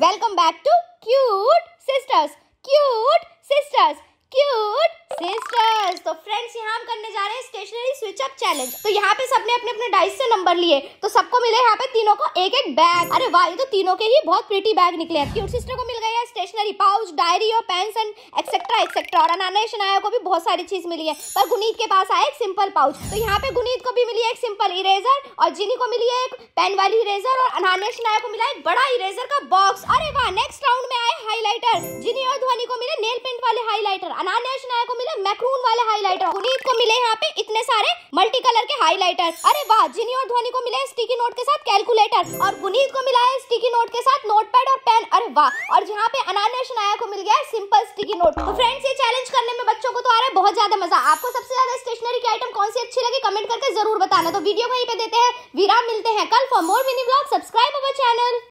Welcome back to Cute Sisters. Cute Sisters. Cute Sisters. Numbers तो friends यहाँ हम करने जा रहे हैं स्टेशनरी स्विच अप चैलेंज तो यहाँ पे सबने अपने अपने डाइस से नंबर लिए तो सबको मिले यहाँ पे तीनों को एक एक बैग अरे वाह ये तो तीनों के ही बहुत प्रिटी बैग निकले हैं क्यूट सिस्टर को मिल गया है स्टेशनरी पाउच डायरी और पेन्स एंड एक्सेट्रा एक्सेट्रा और अनाना शनाया को भी बहुत सारी चीज मिली है पर गुनीत के पास आया एक सिंपल पाउच तो यहाँ पे गुनीत को भी मिली है एक सिंपल इरेजर और जिनी को मिली है एक पेन वाली इरेजर और अनान्या शनाया को मिला एक बड़ा इरेजर का बॉक्स अरे वाह नेक्स्ट राउंड में आए मैक्रून वाले हाइलाइटर पुनीत को मिले यहाँ पे इतने सारे मल्टी कलर के हाइलाइटर अरे वाह जिनी और धोनी को मिले स्टिकी नोट के साथ कैलकुलेटर और पुनीत को मिला है स्टिकी नोट के साथ नोटपैड और पेन अरे वाह और जहाँ पे अनान्या नया को मिल गया है सिंपल स्टिकी नोट तो फ्रेंड्स ये चैलेंज करने में बच्चों को तो आ रहा है बहुत ज्यादा मजा आपको सबसे ज्यादा स्टेशनरी की आइटम कौन सी अच्छी लगी कमेंट करके जरूर बताना तो वीडियो को यहीं पे देते हैं विराम मिलते हैं कल for more mini blog subscribe